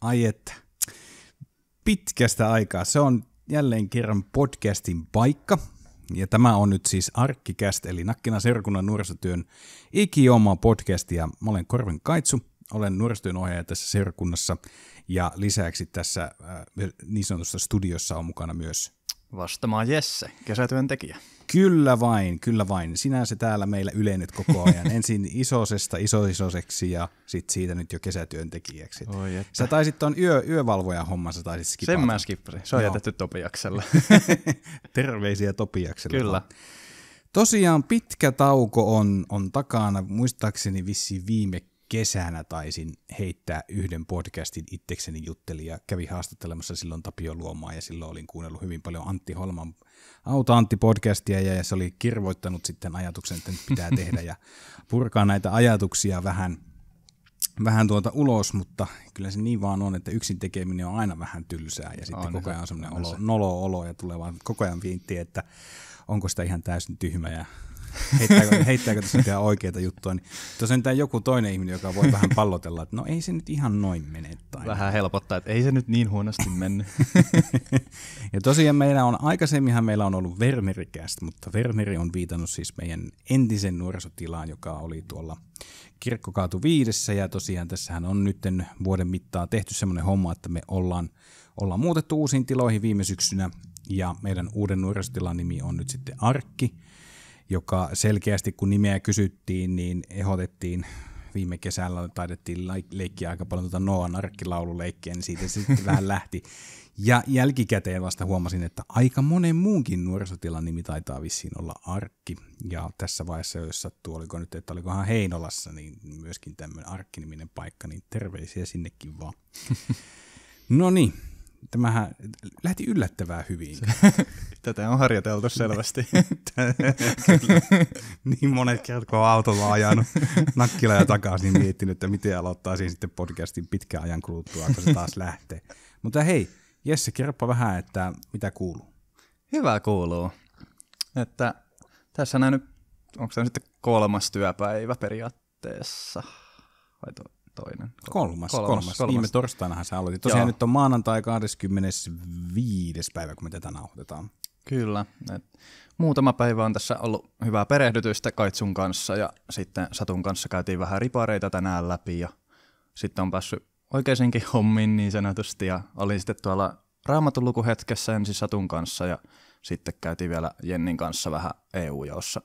Ai että. Pitkästä aikaa. Se on jälleen kerran podcastin paikka. Ja tämä on nyt siis Arkkikäst, eli Nakkina Serkunnan nuorisotyön ikioma podcast. Ja mä olen Korven Kaitsu, olen nuorisotyön ohjaaja tässä serkunnassa. Ja lisäksi tässä äh, niin sanotussa studiossa on mukana myös... Vastamaa Jesse, kesätyöntekijä. Kyllä vain, kyllä vain. Sinä se täällä meillä ylenyt koko ajan. Ensin isosesta isoisoseksi ja sitten siitä nyt jo kesätyöntekijäksi. Oi että. Sä taisit tuon yö, yövalvojan homman, taisit skipata. Sen mä skippasin. Se on Joo. jätetty Topiakselle. Terveisiä topiakselle. Kyllä. Tosiaan pitkä tauko on, on takana. Muistaakseni vissi viime kesänä taisin heittää yhden podcastin itsekseni jutteli ja kävi haastattelemassa silloin Tapio Luomaa ja silloin olin kuunnellut hyvin paljon Antti Holman Auta Antti podcastia ja se oli kirvoittanut sitten ajatuksen, että nyt pitää tehdä ja purkaa näitä ajatuksia vähän, vähän tuota ulos, mutta kyllä se niin vaan on, että yksin tekeminen on aina vähän tylsää ja sitten on, koko ajan on semmoinen olo, nolo olo ja tulee vaan koko ajan viintti, että onko sitä ihan täysin tyhmä ja heittääkö, heittääkö tässä mitään oikeita juttua, niin Tosin tämä joku toinen ihminen, joka voi vähän pallotella, että no ei se nyt ihan noin mene. Tai vähän helpottaa, että ei se nyt niin huonosti mennyt. ja tosiaan meillä on, aikaisemminhan meillä on ollut Vermerikästä, mutta Vermeri on viitannut siis meidän entisen nuorisotilaan, joka oli tuolla kirkkokaatu viidessä ja tosiaan tässähän on nyt vuoden mittaa tehty semmoinen homma, että me ollaan, ollaan muutettu uusiin tiloihin viime syksynä ja meidän uuden nuorisotilan nimi on nyt sitten Arkki – joka selkeästi kun nimeä kysyttiin, niin ehdotettiin viime kesällä taidettiin leikkiä aika paljon tuota Noan arkkilaululeikkiä, niin siitä se sitten vähän lähti. Ja jälkikäteen vasta huomasin, että aika monen muunkin nuorisotilan nimi taitaa vissiin olla arkki. Ja tässä vaiheessa, jos sattuu, oliko nyt, että olikohan Heinolassa, niin myöskin tämmöinen arkkiniminen paikka, niin terveisiä sinnekin vaan. no niin, tämähän lähti yllättävää hyvin. Tätä on harjoiteltu selvästi. niin monet kertaa, kun on autolla ajanut nakkila ja takaisin, niin miettinyt, että miten aloittaisin sitten podcastin pitkän ajan kuluttua, kun se taas lähtee. Mutta hei, Jesse, kerropa vähän, että mitä kuuluu? Hyvä kuuluu. Että tässä näin nyt, onko tämä sitten kolmas työpäivä periaatteessa? Vai to, toinen? Kolmas, kolmas. kolmas. kolmas. Viime torstainahan sä aloitit. Tosiaan Joo. nyt on maanantai 25. päivä, kun me tätä nauhoitetaan. Kyllä. Et muutama päivä on tässä ollut hyvää perehdytystä Kaitsun kanssa ja sitten Satun kanssa käytiin vähän ripareita tänään läpi ja sitten on päässyt oikeisinkin hommiin niin sanotusti ja olin sitten tuolla lukuhetkessä ensin Satun kanssa ja sitten käytiin vielä Jennin kanssa vähän EU-jaossa.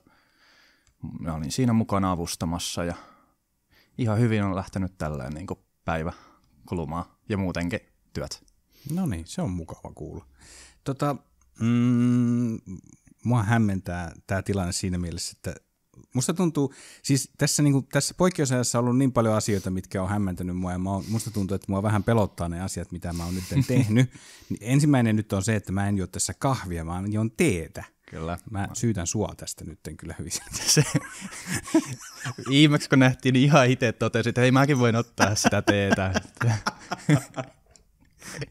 Mä olin siinä mukana avustamassa ja ihan hyvin on lähtenyt tälleen niin päivä kulumaan ja muutenkin työt. No niin, se on mukava kuulla. Tota, mm, mua hämmentää tämä tilanne siinä mielessä, että musta tuntuu, siis tässä, niin kuin, tässä poikkeusajassa on ollut niin paljon asioita, mitkä on hämmentänyt mua, ja mä oon, musta tuntuu, että mua vähän pelottaa ne asiat, mitä mä oon nyt tehnyt. Niin ensimmäinen nyt on se, että mä en juo tässä kahvia, vaan juon teetä. Kyllä. Mä syytän sua tästä nyt kyllä hyvin. Se, viimeksi kun nähtiin, niin ihan itse totesin, että hei mäkin voin ottaa sitä teetä.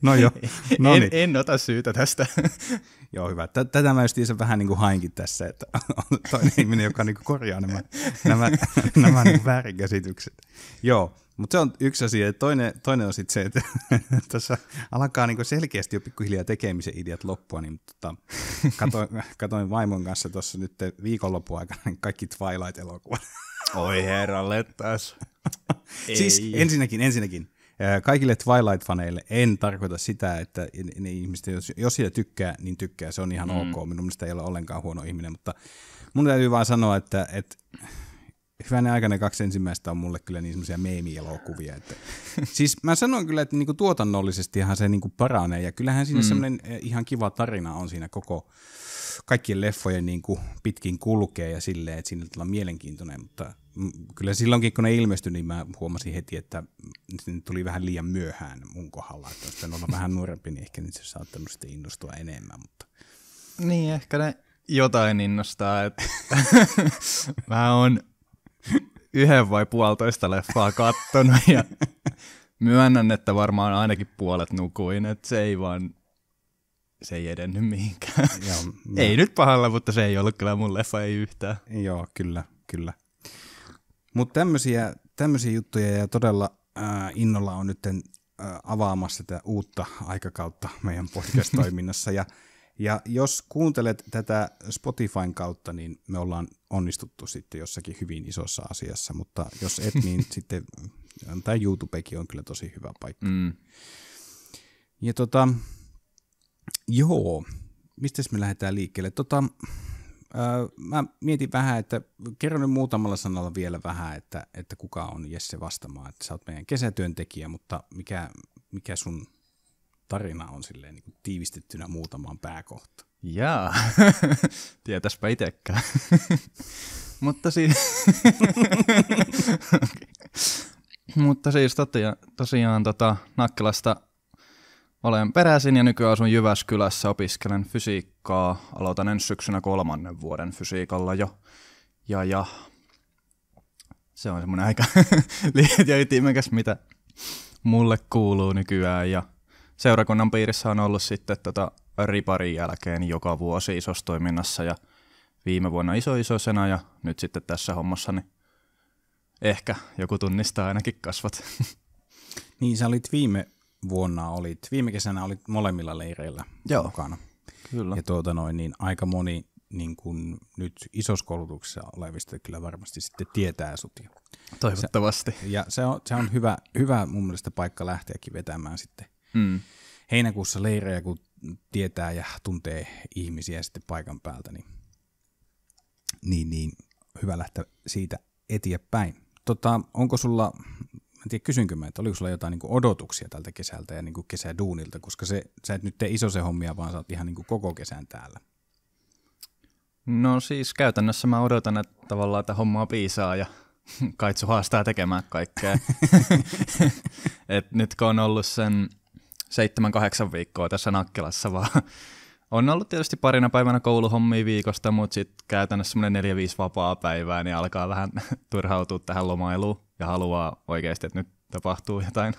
No joo. No en, niin. en ota syytä tästä. joo, hyvä. Tätä mä just vähän niin kuin hainkin tässä, että on toinen ihminen, joka niin korjaa nämä, nämä, nämä niin väärinkäsitykset. Joo, mutta se on yksi asia. Toinen, toinen on sitten se, että tässä alkaa niinku selkeästi jo pikkuhiljaa tekemisen ideat loppua, niin tota, katoin, katoin vaimon kanssa tuossa nyt viikonlopun aikana niin kaikki Twilight-elokuvat. Oi herra, taas. siis ensinnäkin, ensinnäkin, kaikille Twilight-faneille en tarkoita sitä, että ne ihmiset, jos, jos siitä tykkää, niin tykkää. Se on ihan mm. ok. Minun mielestä ei ole ollenkaan huono ihminen, mutta mun täytyy vaan sanoa, että, että hyvänä aikana kaksi ensimmäistä on mulle kyllä niin semmoisia meemielokuvia. Että, siis mä sanon kyllä, että niinku ihan se niinku paranee ja kyllähän siinä mm. semmoinen eh, ihan kiva tarina on siinä koko kaikkien leffojen niinku pitkin kulkee ja silleen, että siinä tulee mielenkiintoinen, mutta kyllä silloinkin kun ne ilmestyi, niin mä huomasin heti, että ne tuli vähän liian myöhään mun kohdalla, että jos olla vähän nuorempi, niin ehkä nyt se saattanut sitten innostua enemmän, mutta... Niin, ehkä ne jotain innostaa, että mä oon yhden vai puolitoista leffaa kattonut ja myönnän, että varmaan ainakin puolet nukuin, että se ei vaan se ei edennyt mihinkään. Joo, mä... Ei nyt pahalla, mutta se ei ollut kyllä mun leffa, ei yhtään. Joo, kyllä, kyllä. Mutta tämmöisiä, tämmöisiä juttuja ja todella äh, innolla on nyt äh, avaamassa tätä uutta aikakautta meidän podcast-toiminnassa ja ja jos kuuntelet tätä Spotifyn kautta, niin me ollaan onnistuttu sitten jossakin hyvin isossa asiassa, mutta jos et, niin sitten ähm, tämä YouTubekin on kyllä tosi hyvä paikka. Mm. Ja tota, joo, mistä me lähdetään liikkeelle? Tota, öö, mä mietin vähän, että kerron nyt muutamalla sanalla vielä vähän, että, että kuka on Jesse Vastamaa. Että sä oot meidän kesätyöntekijä, mutta mikä, mikä sun tarina on silleen niin tiivistettynä muutamaan pääkohtaan. Jaa, tietäspä itsekään. Mutta siis... Mutta siis totia, tosiaan tota, Nakkelasta olen peräisin ja nykyään asun Jyväskylässä, opiskelen fysiikkaa. Aloitan ensi syksynä kolmannen vuoden fysiikalla jo. Ja, ja se on semmoinen aika liet ja ytimekäs, mitä mulle kuuluu nykyään. Ja seurakunnan piirissä on ollut sitten tota riparin jälkeen joka vuosi isossa toiminnassa ja viime vuonna iso isoisena ja nyt sitten tässä hommassa, niin ehkä joku tunnistaa ainakin kasvat. Niin sä olit viime vuonna, olit, viime kesänä olit molemmilla leireillä Joo, mukana. Kyllä. Ja tuota noin, niin aika moni niin kun nyt isoskoulutuksessa olevista kyllä varmasti sitten tietää sut. Toivottavasti. Se, ja se on, se on hyvä, hyvä mun mielestä paikka lähteäkin vetämään sitten mm. heinäkuussa leirejä, kun tietää ja tuntee ihmisiä sitten paikan päältä, niin, niin, niin hyvä lähteä siitä eteenpäin. Tota, onko sulla, en tiedä kysynkö mä, että oliko sulla jotain niin odotuksia tältä kesältä ja niin kuin kesäduunilta, koska se, sä et nyt tee iso se hommia, vaan sä oot ihan niin kuin koko kesän täällä. No siis käytännössä mä odotan, että tavallaan että hommaa piisaa ja kaitsu haastaa tekemään kaikkea. Et nyt kun on ollut sen 7-8 viikkoa tässä nakkelassa vaan. On ollut tietysti parina päivänä kouluhommia viikosta, mutta sitten käytännössä semmoinen neljä viisi vapaa päivää, niin alkaa vähän turhautua tähän lomailuun ja haluaa oikeasti, että nyt tapahtuu jotain.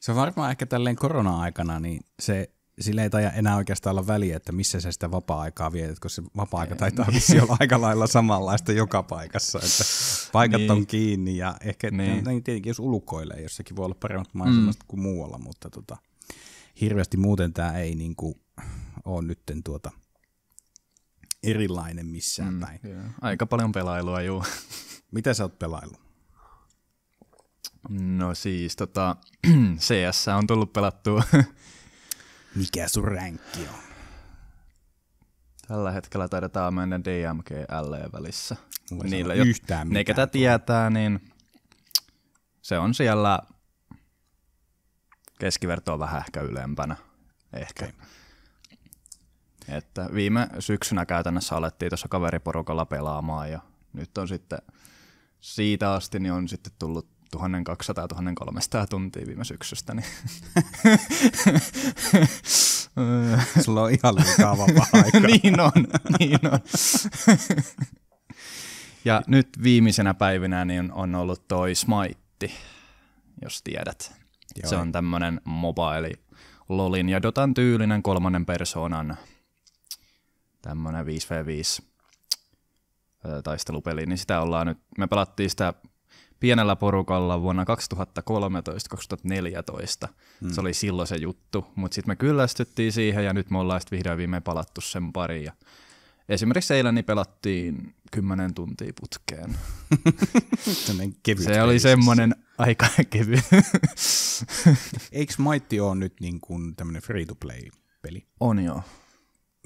Se on varmaan ehkä tälleen korona-aikana, niin se sille ei taida enää oikeastaan olla väliä, että missä sä sitä vapaa-aikaa vietät, kun se vapaa-aika taitaa vissi olla aika lailla samanlaista joka paikassa, että paikat niin. on kiinni ja ehkä niin. No niin. tietenkin jos ulkoilee jossakin voi olla paremmat maisemat mm. kuin muualla, mutta tota hirveästi muuten tämä ei niin kuin, ole nytten tuota erilainen missään mm, päin. Yeah. Aika paljon pelailua, juu. Mitä sä oot pelaillut? No siis, tota, CS on tullut pelattua. Mikä sun ränkki on? Tällä hetkellä taidetaan mennä l välissä. Mulla Niillä, jo, ne, ketä tietää, niin se on siellä Keskiverto on vähän ehkä ylempänä. Ehkä. Okay. Että viime syksynä käytännössä alettiin tuossa kaveriporukalla pelaamaan ja nyt on sitten siitä asti niin on sitten tullut 1200-1300 tuntia viime syksystä. Niin. Sulla on ihan liikaa vapaa-aikaa. niin on, niin on. ja nyt viimeisenä päivinä niin on ollut toi Smaitti, jos tiedät. Joo. Se on tämmöinen mobile lolin ja Dotan tyylinen kolmannen persoonan tämmöinen 5v5 taistelupeli, niin sitä ollaan nyt, me pelattiin sitä pienellä porukalla vuonna 2013-2014. Se mm. oli silloin se juttu, mutta sitten me kyllästyttiin siihen ja nyt me ollaan sitten vihdoin viimein palattu sen pariin. Ja esimerkiksi eilen niin pelattiin 10 tuntia putkeen. se oli semmoinen aika kevyt. Eikö Maitti ole nyt niin kuin tämmöinen free-to-play-peli? On joo.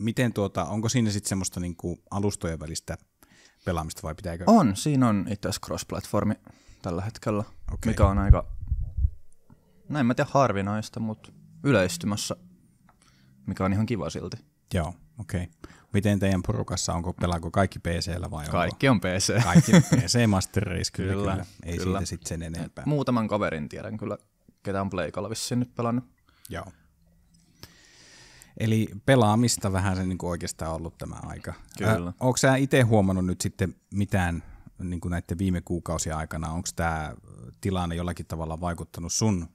Miten tuota, onko siinä sitten semmoista niin kuin alustojen välistä pelaamista vai pitääkö? On, siinä on itse asiassa cross-platformi tällä hetkellä, okay. mikä on aika, näin no mä tiedä harvinaista, mutta yleistymässä, mikä on ihan kiva silti. Joo. Okei. Okay. Miten teidän porukassa, onko pelaako kaikki pc vai onko? Kaikki on PC. Kaikki PC Master Race, kyllä, kyllä, kyllä. Ei kyllä. siitä sitten sen enempää. Et muutaman kaverin tiedän kyllä, ketä on Pleikalla vissiin nyt pelannut. Joo. Eli pelaamista vähän se niin oikeastaan ollut tämä aika. Kyllä. Äh, onko sä itse huomannut nyt sitten mitään niin kuin näiden viime kuukausien aikana, onko tämä tilanne jollakin tavalla vaikuttanut sun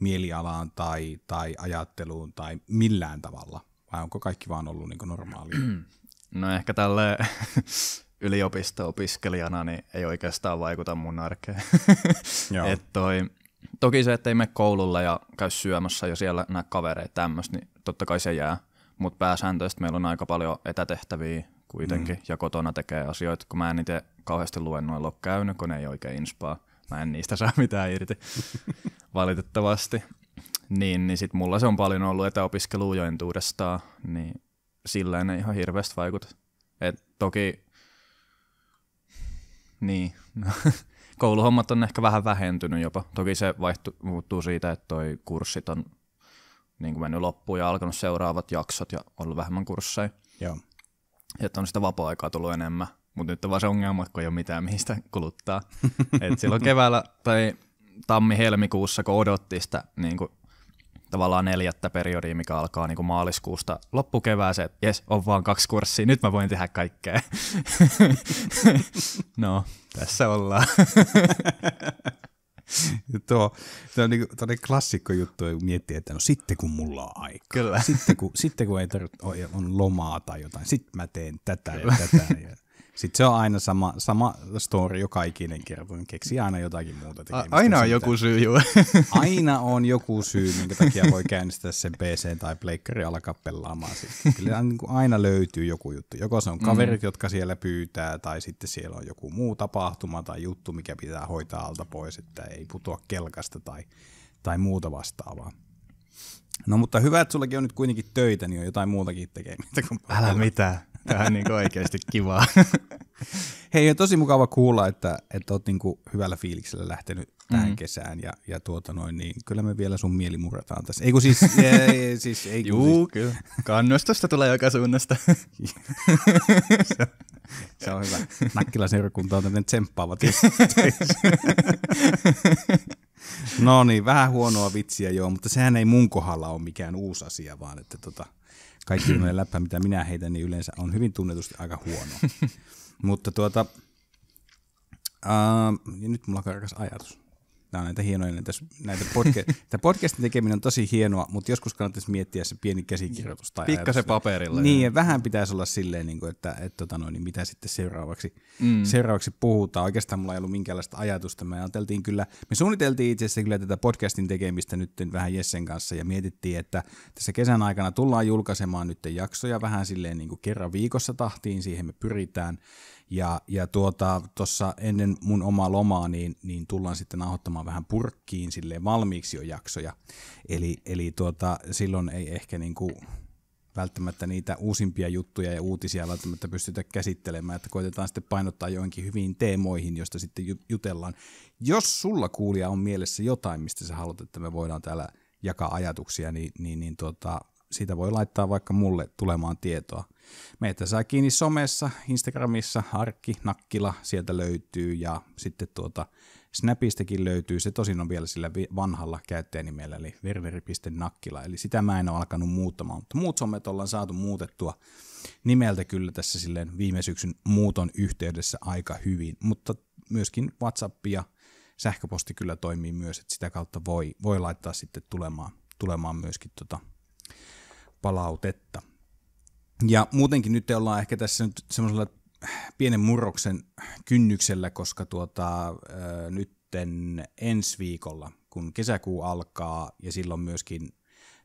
mielialaan tai, tai ajatteluun tai millään tavalla? vai onko kaikki vaan ollut niin normaalia? No ehkä tälle yliopisto-opiskelijana niin ei oikeastaan vaikuta mun arkeen. Et toi, toki se, että ei mene koululle ja käy syömässä ja siellä nämä kavereita tämmöistä, niin totta kai se jää. Mutta pääsääntöisesti meillä on aika paljon etätehtäviä kuitenkin mm. ja kotona tekee asioita, kun mä en itse kauheasti luennoilla ole käynyt, kun ei oikein inspaa. Mä en niistä saa mitään irti, valitettavasti. Niin, niin sitten mulla se on paljon ollut etäopiskelua jo entuudestaan, niin sillä ei ihan hirveästi vaikuta. Et toki, niin, kouluhommat on ehkä vähän vähentynyt jopa. Toki se vaihtu, muuttuu siitä, että toi kurssit on niin kuin mennyt loppuun ja alkanut seuraavat jaksot ja ollut vähemmän kursseja. Joo. Että on sitä vapaa-aikaa tullut enemmän. Mutta nyt on vaan se ongelma, kun ei ole mitään mihin sitä kuluttaa. Et silloin keväällä tai tammi-helmikuussa, kun odotti sitä niin kuin tavallaan neljättä periodia, mikä alkaa niin kuin maaliskuusta loppukevääseen, että jes, on vaan kaksi kurssia, nyt mä voin tehdä kaikkea. no, tässä ollaan. tuo, tuo on niin klassikko juttu, kun miettii, että no sitten kun mulla on aikaa. Kyllä. Sitten kun, sitten kun ei tarvitse, on lomaa tai jotain, sitten mä teen tätä Kyllä. ja tätä. Ja Sitten se on aina sama, sama story joka ikinen kerta, niin keksii aina jotakin muuta tekemistä. A, aina on sitten. joku syy, joo. aina on joku syy, minkä takia voi käynnistää sen PC tai pleikkari alkaa pelaamaan. Sitten. Kyllä niin aina löytyy joku juttu. Joko se on mm. kaverit, mm. jotka siellä pyytää, tai sitten siellä on joku muu tapahtuma tai juttu, mikä pitää hoitaa alta pois, että ei putoa kelkasta tai, tai muuta vastaavaa. No mutta hyvä, että sullakin on nyt kuitenkin töitä, niin on jotain muutakin tekemistä. Älä mitään. Tähän niin oikeasti kivaa. Hei, on tosi mukava kuulla, että, että olet niin hyvällä fiiliksellä lähtenyt tähän mm-hmm. kesään ja, ja tuota noin, niin kyllä me vielä sun mieli murrataan tässä. Ei kun siis, ei, ei, siis ei kun Juu, siis. kyllä. Kannustusta tulee joka suunnasta. se, se, on hyvä. Nakkilaseurakunta on tämmöinen tsemppaava No niin, vähän huonoa vitsiä joo, mutta sehän ei mun kohdalla ole mikään uusi asia, vaan että tota, kaikki noin läppä, mitä minä heitän, niin yleensä on hyvin tunnetusti aika huono. Mutta tuota, ää, Ja nyt mulla on ajatus nämä on näitä hienoja, näitä, niin näitä podca- tämä podcastin tekeminen on tosi hienoa, mutta joskus kannattaisi miettiä se pieni käsikirjoitus. Tai Pikkasen paperilla. Niin, ja vähän pitäisi olla silleen, niin kuin, että et, tota noin, niin mitä sitten seuraavaksi, mm. seuraavaksi puhutaan. Oikeastaan mulla ei ollut minkäänlaista ajatusta. Me, ajateltiin kyllä, me suunniteltiin itse asiassa kyllä tätä podcastin tekemistä nyt vähän Jessen kanssa ja mietittiin, että tässä kesän aikana tullaan julkaisemaan nyt jaksoja vähän silleen niin kuin kerran viikossa tahtiin, siihen me pyritään. Ja, ja tuota, ennen mun omaa lomaa, niin, niin tullaan sitten nauhoittamaan vähän purkkiin sille valmiiksi jo jaksoja. Eli, eli tuota, silloin ei ehkä niin kuin välttämättä niitä uusimpia juttuja ja uutisia välttämättä pystytä käsittelemään, että koitetaan sitten painottaa joihinkin hyviin teemoihin, joista sitten jutellaan. Jos sulla kuulija on mielessä jotain, mistä sä haluat, että me voidaan täällä jakaa ajatuksia, niin, niin, niin tuota, siitä voi laittaa vaikka mulle tulemaan tietoa. Meitä saa kiinni somessa, Instagramissa, Arkki, Nakkila, sieltä löytyy ja sitten tuota Snapistäkin löytyy, se tosin on vielä sillä vanhalla käyttäjänimellä, eli ververi.nakkila, eli sitä mä en ole alkanut muuttamaan, mutta muut somet ollaan saatu muutettua nimeltä kyllä tässä silleen viime syksyn muuton yhteydessä aika hyvin, mutta myöskin WhatsApp ja sähköposti kyllä toimii myös, että sitä kautta voi, voi laittaa sitten tulemaan, tulemaan myöskin tota palautetta. Ja muutenkin nyt ollaan ehkä tässä nyt semmoisella pienen murroksen kynnyksellä, koska tuota, äh, nytten ensi viikolla, kun kesäkuu alkaa ja silloin myöskin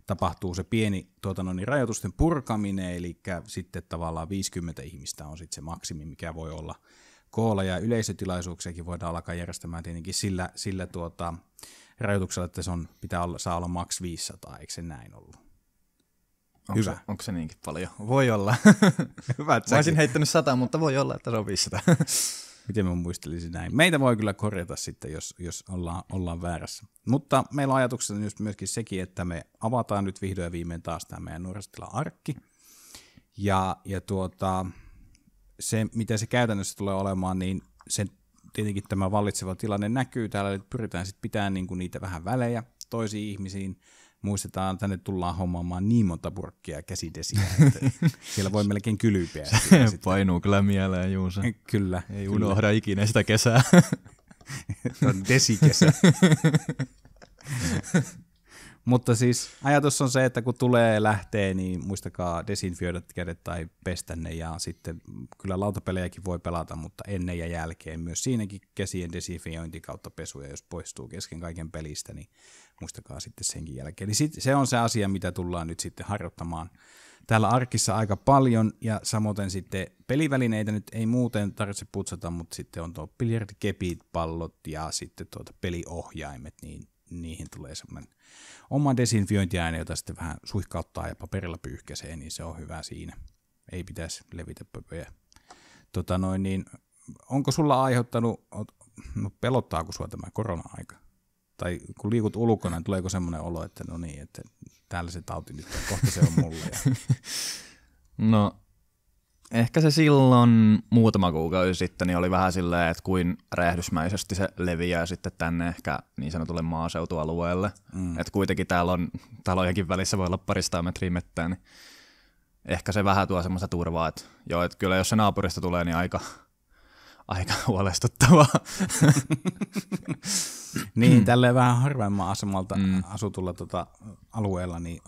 tapahtuu se pieni tuota, no niin, rajoitusten purkaminen, eli sitten tavallaan 50 ihmistä on sitten se maksimi, mikä voi olla koolla, ja yleisötilaisuuksiakin voidaan alkaa järjestämään tietenkin sillä, sillä tuota, rajoituksella, että se on, pitää olla, saa olla maks 500, eikö se näin ollut? Onko Hyvä. Se, onko se niinkin paljon? Voi olla. Hyvä, että olisin heittänyt sata, mutta voi olla, että se on 500. Miten mä muistelisin näin? Meitä voi kyllä korjata sitten, jos, jos ollaan, ollaan väärässä. Mutta meillä on ajatuksena myöskin sekin, että me avataan nyt vihdoin ja viimein taas tämä meidän nuorisotila-arkki. Ja, ja tuota, se, mitä se käytännössä tulee olemaan, niin sen tietenkin tämä vallitseva tilanne näkyy täällä, että pyritään sitten pitämään niinku niitä vähän välejä toisiin ihmisiin – muistetaan, tänne tullaan hommaamaan niin monta purkkia käsidesiä, että siellä voi melkein kylpeä. painuu kyllä mieleen, Juusa. Kyllä. Ei kyllä. unohda ikinä sitä kesää. on desikesä. Mutta siis ajatus on se, että kun tulee lähtee, niin muistakaa desinfioida kädet tai pestä ne ja sitten kyllä lautapelejäkin voi pelata, mutta ennen ja jälkeen myös siinäkin käsien desinfiointi kautta pesuja, jos poistuu kesken kaiken pelistä, niin muistakaa sitten senkin jälkeen. Eli sit, se on se asia, mitä tullaan nyt sitten harjoittamaan täällä arkissa aika paljon, ja samoin sitten pelivälineitä nyt ei muuten tarvitse putsata, mutta sitten on tuo biljardikepit, pallot ja sitten tuota peliohjaimet, niin niihin tulee semmoinen oma desinfiointiaine, jota sitten vähän suihkauttaa ja paperilla pyyhkäisee, niin se on hyvä siinä. Ei pitäisi levitä pöpöjä. Tota noin, niin onko sulla aiheuttanut, no pelottaako sua tämä korona-aika? tai kun liikut ulkona, niin tuleeko semmoinen olo, että no niin, että täällä se tauti nyt, kohta se on mulle. no, ehkä se silloin muutama kuukausi sitten niin oli vähän silleen, että kuin räjähdysmäisesti se leviää sitten tänne ehkä niin sanotulle maaseutualueelle. Mm. Että kuitenkin täällä on talojenkin välissä voi olla parista metriä mettää, niin ehkä se vähän tuo semmoista turvaa, että joo, että kyllä jos se naapurista tulee, niin aika, aika huolestuttavaa. niin, hmm. tälleen vähän harvemman asemalta mm. asutulla tota alueella, niin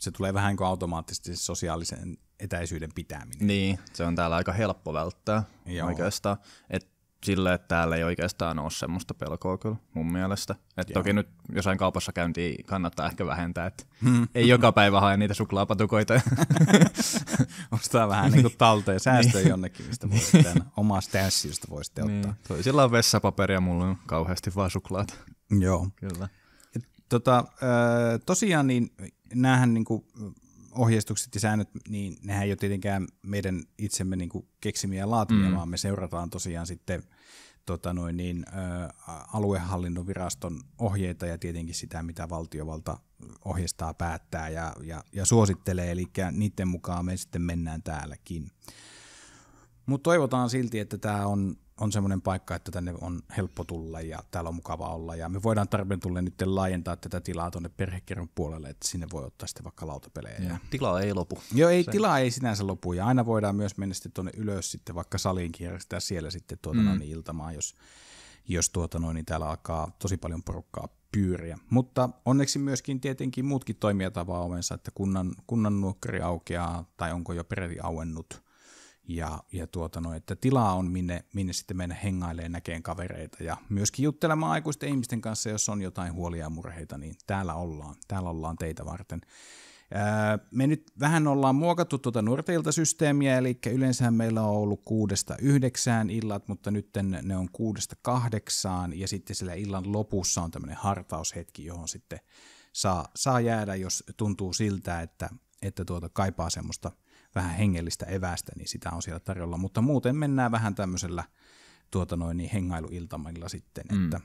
se tulee vähän kuin automaattisesti sosiaalisen etäisyyden pitäminen. Niin, se on täällä aika helppo välttää Joo. oikeastaan. Et silleen, että täällä ei oikeastaan ole semmoista pelkoa kyllä mun mielestä. Et toki nyt jossain kaupassa käyntiin kannattaa ehkä vähentää, että hmm. ei joka päivä hae niitä suklaapatukoita. Ostaa vähän niin kuin talteen säästöä niin. jonnekin, mistä voi sitten niin. omaa stanssista voi sitten niin. ottaa. Niin. Toisilla on vessapaperia, mulla on kauheasti vaan suklaat. Joo. Kyllä. Tota, tosiaan niin näähän niin kuin ohjeistukset ja säännöt, niin nehän ei ole tietenkään meidän itsemme niin kuin keksimiä ja laatimia, mm. vaan me seurataan tosiaan sitten tota noin, niin, ä, aluehallinnon viraston ohjeita ja tietenkin sitä, mitä valtiovalta ohjeistaa, päättää ja, ja, ja suosittelee, eli niiden mukaan me sitten mennään täälläkin. Mutta toivotaan silti, että tämä on on semmoinen paikka, että tänne on helppo tulla ja täällä on mukava olla. Ja me voidaan tarpeen tulla nyt laajentaa tätä tilaa tuonne perhekerron puolelle, että sinne voi ottaa sitten vaikka lautapelejä. Ja. Mm. Tila ei lopu. Joo, ei, tila ei sinänsä lopu. Ja aina voidaan myös mennä sitten tuonne ylös sitten vaikka saliin järjestää siellä sitten tuota mm. noin jos, jos tuota noin, niin täällä alkaa tosi paljon porukkaa pyyriä. Mutta onneksi myöskin tietenkin muutkin toimijat avaa ovensa, että kunnan, kunnan nuokkari aukeaa tai onko jo peräti auennut – ja, ja tuota no, että tilaa on, minne, minne sitten mennä hengailee näkeen kavereita ja myöskin juttelemaan aikuisten ihmisten kanssa, jos on jotain huolia ja murheita, niin täällä ollaan, täällä ollaan teitä varten. Me nyt vähän ollaan muokattu tuota nuorteilta systeemiä, eli yleensä meillä on ollut kuudesta yhdeksään illat, mutta nyt ne on kuudesta kahdeksaan, ja sitten sillä illan lopussa on tämmöinen hartaushetki, johon sitten saa, saa jäädä, jos tuntuu siltä, että, että tuota kaipaa semmoista – vähän hengellistä evästä, niin sitä on siellä tarjolla. Mutta muuten mennään vähän tämmöisellä tuota noin, niin hengailuiltamilla sitten, mm. että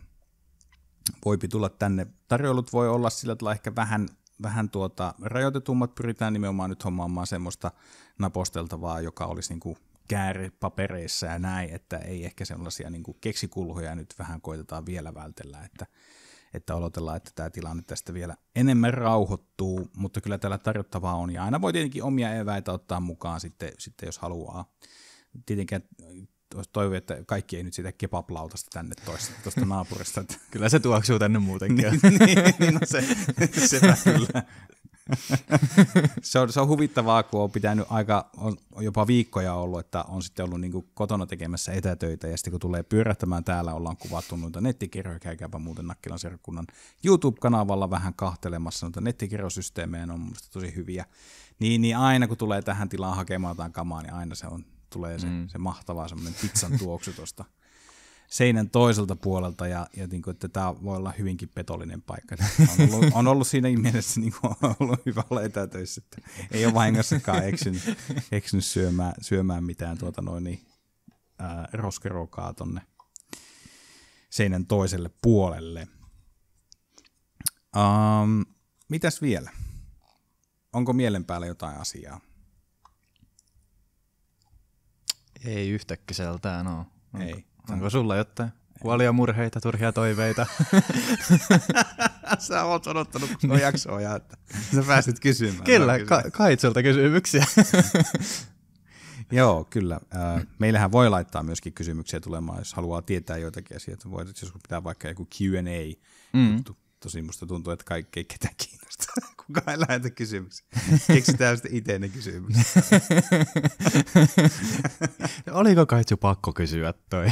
voipi tulla tänne. Tarjoilut voi olla sillä tavalla ehkä vähän, vähän tuota, rajoitetummat, pyritään nimenomaan nyt hommaamaan semmoista naposteltavaa, joka olisi niin kääripapereissa ja näin, että ei ehkä sellaisia niin keksikulhoja nyt vähän koitetaan vielä vältellä, että että odotellaan, että tämä tilanne tästä vielä enemmän rauhoittuu, mutta kyllä tällä tarjottavaa on, ja aina voi tietenkin omia eväitä ottaa mukaan sitten, sitten jos haluaa. Tietenkään toivon, että kaikki ei nyt sitä kebablautasta tänne toista tuosta naapurista. Kyllä se tuoksuu tänne muutenkin. Niin, niin, niin, no se, sepä kyllä. se, on, se on huvittavaa, kun on pitänyt aika, on jopa viikkoja ollut, että on sitten ollut niin kotona tekemässä etätöitä ja sitten kun tulee pyörähtämään täällä, ollaan kuvattu noita nettikirjoja, käykääpä muuten Nakkilan seurakunnan YouTube-kanavalla vähän kahtelemassa noita nettikirjosysteemejä, on mielestäni tosi hyviä. Niin, niin aina kun tulee tähän tilaan hakemaan jotain kamaa, niin aina se on tulee se, mm. se mahtava semmoinen pizzan tuoksu tuosta seinän toiselta puolelta ja, ja niin kuin, että tämä voi olla hyvinkin petollinen paikka. On ollut, on ollut siinä mielessä niin kuin, on ollut hyvä olla etätöissä, että ei ole vahingossakaan eksynyt, eksynyt syömään, syömään mitään tuota noin, niin, ää, roskerokaa tonne seinän toiselle puolelle. Um, mitäs vielä? Onko mielen päällä jotain asiaa? Ei yhtäkkiseltään ole. Onko? Ei. Onko sulla jotain? Kuolia murheita, turhia toiveita. Sä oot odottanut koko niin. jaksoa ja että sä pääsit kysymään. Kyllä, ka- kaitsulta kysymyksiä. Joo, kyllä. Meillähän voi laittaa myöskin kysymyksiä tulemaan, jos haluaa tietää joitakin asioita. Voit, jos siis pitää vaikka joku qa Mm tosi musta tuntuu, että kaikki ei ketään kiinnosta. Kukaan ei lähetä kysymyksiä. Keksitään sitten itse ne kysymykset. no, oliko Kaitsu pakko kysyä toi?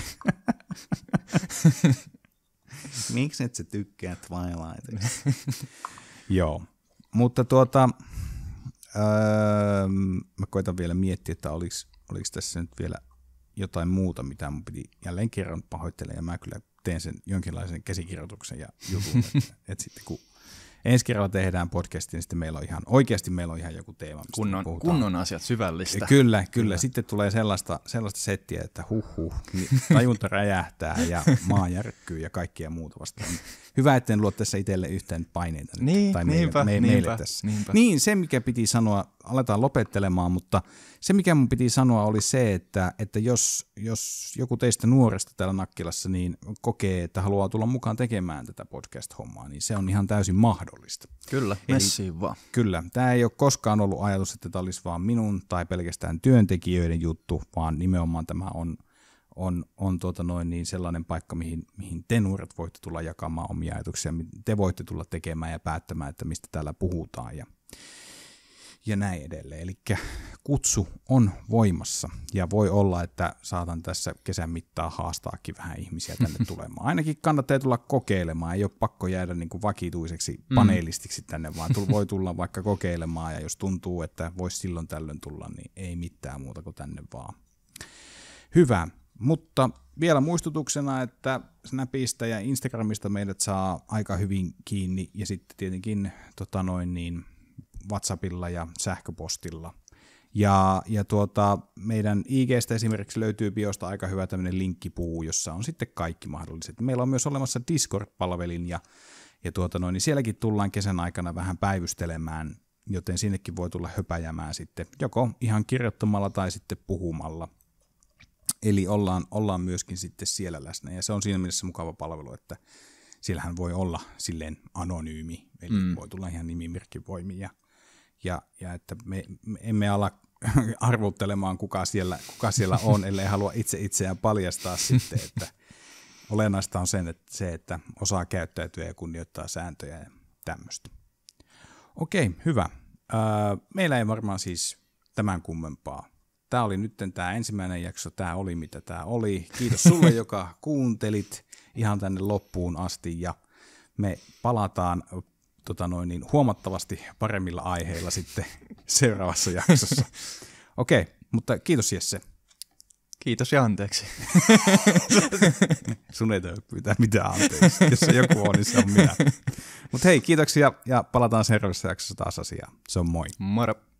Miksi et sä tykkää Twilightista? Joo, mutta tuota, öö, mä koitan vielä miettiä, että oliko, tässä nyt vielä jotain muuta, mitä mun piti jälleen kerran pahoitella, ja mä kyllä teen sen jonkinlaisen käsikirjoituksen ja jutun. että, sitten kun ensi kerralla tehdään podcasti, niin sitten meillä on ihan, oikeasti meillä on ihan joku teema. Kunnon, puhutaan. kunnon asiat syvällistä. Kyllä, kyllä, kyllä. Sitten tulee sellaista, sellaista settiä, että huh huh, niin tajunta räjähtää ja maa järkkyy ja kaikkia muuta vastaan. Hyvä, etten luo tässä itselle yhtään paineita. Nyt, niin, tai meille, niinpä, me, meille niinpä, tässä. Niinpä. Niin, se mikä piti sanoa aletaan lopettelemaan, mutta se mikä mun piti sanoa oli se, että, että jos, jos joku teistä nuoresta täällä Nakkilassa niin kokee, että haluaa tulla mukaan tekemään tätä podcast-hommaa, niin se on ihan täysin mahdollista. Kyllä, messiin vaan. Kyllä, tämä ei ole koskaan ollut ajatus, että tämä olisi vaan minun tai pelkästään työntekijöiden juttu, vaan nimenomaan tämä on on, on tuota noin niin sellainen paikka, mihin, mihin te nuoret voitte tulla jakamaan omia ajatuksia, te voitte tulla tekemään ja päättämään, että mistä täällä puhutaan. Ja ja näin edelleen. Eli kutsu on voimassa ja voi olla, että saatan tässä kesän mittaan haastaakin vähän ihmisiä tänne tulemaan. Ainakin kannattaa tulla kokeilemaan, ei ole pakko jäädä niin kuin vakituiseksi mm. paneelistiksi tänne, vaan tull- voi tulla vaikka kokeilemaan ja jos tuntuu, että voisi silloin tällöin tulla, niin ei mitään muuta kuin tänne vaan. Hyvä, mutta vielä muistutuksena, että Snapista ja Instagramista meidät saa aika hyvin kiinni ja sitten tietenkin tota noin, niin WhatsAppilla ja sähköpostilla. Ja, ja tuota, meidän IGstä esimerkiksi löytyy biosta aika hyvä tämmöinen linkkipuu, jossa on sitten kaikki mahdolliset. Meillä on myös olemassa Discord-palvelin ja, ja tuota noin, niin sielläkin tullaan kesän aikana vähän päivystelemään, joten sinnekin voi tulla höpäjämään sitten joko ihan kirjoittamalla tai sitten puhumalla. Eli ollaan, ollaan myöskin sitten siellä läsnä ja se on siinä mielessä mukava palvelu, että siellähän voi olla silleen anonyymi, eli mm. voi tulla ihan nimimerkkivoimia. voimia. Ja ja, ja että me, me emme ala arvuttelemaan, kuka siellä, kuka siellä on, ellei halua itse itseään paljastaa sitten, että olennaista on sen, että se, että osaa käyttäytyä ja kunnioittaa sääntöjä ja tämmöistä. Okei, hyvä. Meillä ei varmaan siis tämän kummempaa. Tämä oli nyt tämä ensimmäinen jakso, tämä oli mitä tämä oli. Kiitos sulle, joka kuuntelit ihan tänne loppuun asti ja me palataan tota noin, niin huomattavasti paremmilla aiheilla sitten seuraavassa jaksossa. Okei, okay, mutta kiitos Jesse. Kiitos ja anteeksi. Sun ei tarvitse pyytää mitään anteeksi. Jos se joku on, niin se on minä. Mutta hei, kiitoksia ja palataan seuraavassa jaksossa taas asiaan. Se on moi. Moro.